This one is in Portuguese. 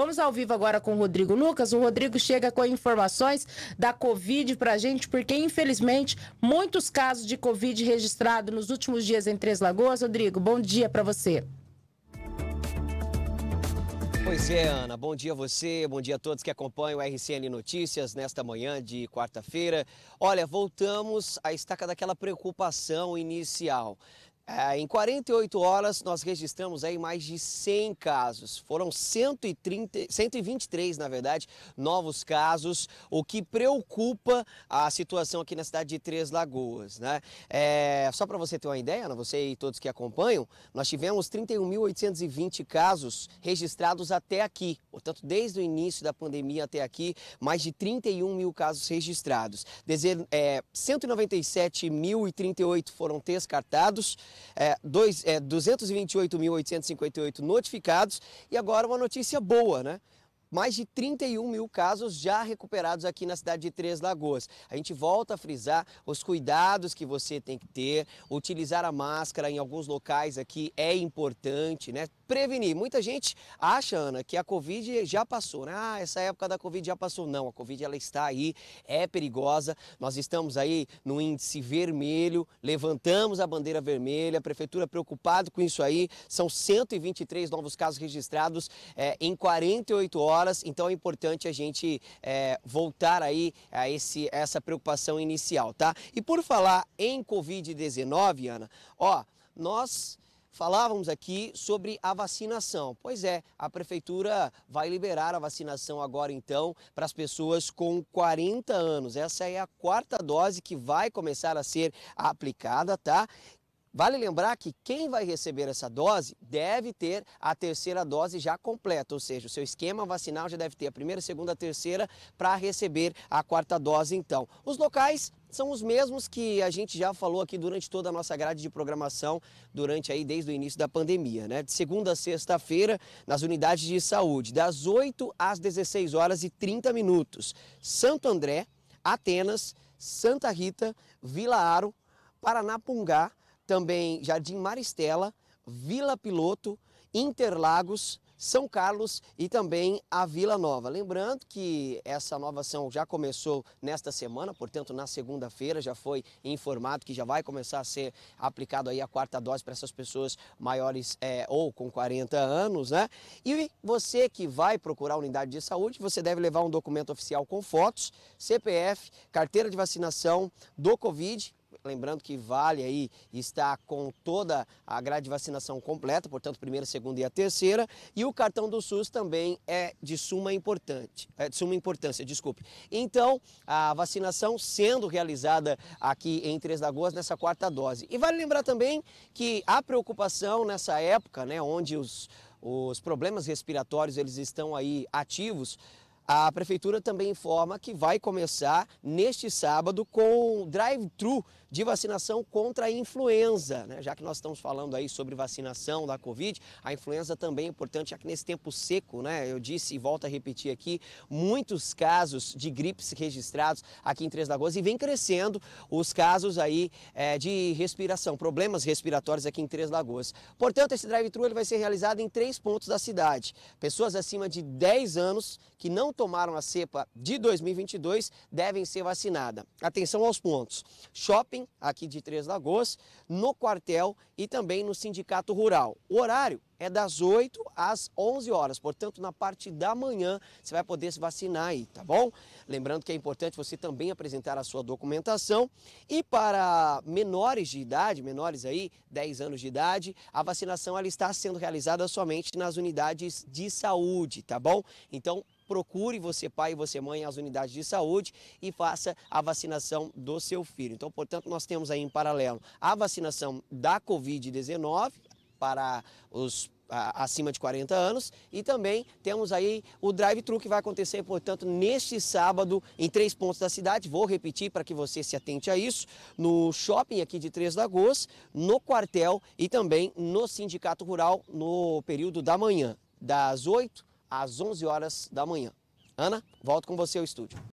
Vamos ao vivo agora com o Rodrigo Lucas. O Rodrigo chega com informações da Covid para a gente, porque infelizmente muitos casos de Covid registrados nos últimos dias em Três Lagoas. Rodrigo, bom dia para você. Pois é, Ana. Bom dia a você, bom dia a todos que acompanham o RCN Notícias nesta manhã de quarta-feira. Olha, voltamos à estaca daquela preocupação inicial. É, em 48 horas, nós registramos aí mais de 100 casos. Foram 130, 123, na verdade, novos casos, o que preocupa a situação aqui na cidade de Três Lagoas. Né? É, só para você ter uma ideia, né, você e todos que acompanham, nós tivemos 31.820 casos registrados até aqui. Portanto, desde o início da pandemia até aqui, mais de 31 mil casos registrados. Dezer, é, 197.038 foram descartados é, é, 228.858 notificados. E agora uma notícia boa, né? mais de 31 mil casos já recuperados aqui na cidade de Três Lagoas. A gente volta a frisar os cuidados que você tem que ter, utilizar a máscara em alguns locais aqui é importante, né? Prevenir. Muita gente acha, Ana, que a Covid já passou, né? Ah, essa época da Covid já passou. Não, a Covid ela está aí, é perigosa. Nós estamos aí no índice vermelho, levantamos a bandeira vermelha, a prefeitura preocupada com isso aí. São 123 novos casos registrados é, em 48 horas falas, então é importante a gente é, voltar aí a esse, essa preocupação inicial, tá? E por falar em Covid-19, Ana, ó, nós falávamos aqui sobre a vacinação. Pois é, a prefeitura vai liberar a vacinação agora então para as pessoas com 40 anos. Essa é a quarta dose que vai começar a ser aplicada, tá? Vale lembrar que quem vai receber essa dose deve ter a terceira dose já completa, ou seja, o seu esquema vacinal já deve ter a primeira, a segunda, a terceira para receber a quarta dose então. Os locais são os mesmos que a gente já falou aqui durante toda a nossa grade de programação, durante aí desde o início da pandemia, né? De segunda a sexta-feira, nas unidades de saúde, das 8 às 16 horas e 30 minutos. Santo André, Atenas, Santa Rita, Vila Aro, Paranapungá, também Jardim Maristela, Vila Piloto, Interlagos, São Carlos e também a Vila Nova. Lembrando que essa nova ação já começou nesta semana, portanto na segunda-feira já foi informado que já vai começar a ser aplicado aí a quarta dose para essas pessoas maiores é, ou com 40 anos, né? E você que vai procurar a unidade de saúde, você deve levar um documento oficial com fotos, CPF, carteira de vacinação do Covid Lembrando que Vale aí está com toda a grade de vacinação completa, portanto, primeira, segunda e a terceira. E o cartão do SUS também é de suma importância é de suma importância, desculpe. Então, a vacinação sendo realizada aqui em Três Lagoas nessa quarta dose. E vale lembrar também que a preocupação nessa época, né, onde os, os problemas respiratórios eles estão aí ativos, a prefeitura também informa que vai começar neste sábado com drive-thru de vacinação contra a influenza, né? já que nós estamos falando aí sobre vacinação da Covid, a influenza também é importante, já que nesse tempo seco, né? eu disse e volto a repetir aqui, muitos casos de gripes registrados aqui em Três Lagoas e vem crescendo os casos aí é, de respiração, problemas respiratórios aqui em Três Lagoas. Portanto, esse drive-thru vai ser realizado em três pontos da cidade. Pessoas acima de 10 anos que não tomaram a cepa de 2022 devem ser vacinadas. Atenção aos pontos: shopping, aqui de Três Lagoas, no quartel e também no sindicato rural. O horário é das 8 às 11 horas, portanto, na parte da manhã você vai poder se vacinar aí, tá bom? Lembrando que é importante você também apresentar a sua documentação. E para menores de idade, menores aí, 10 anos de idade, a vacinação ela está sendo realizada somente nas unidades de saúde, tá bom? Então, procure você pai e você mãe as unidades de saúde e faça a vacinação do seu filho. Então, portanto, nós temos aí em paralelo a vacinação da Covid-19 para os acima de 40 anos e também temos aí o drive-thru que vai acontecer, portanto, neste sábado em três pontos da cidade. Vou repetir para que você se atente a isso, no shopping aqui de Três Lagoas, no quartel e também no Sindicato Rural no período da manhã, das 8 às 11 horas da manhã. Ana, volto com você ao estúdio.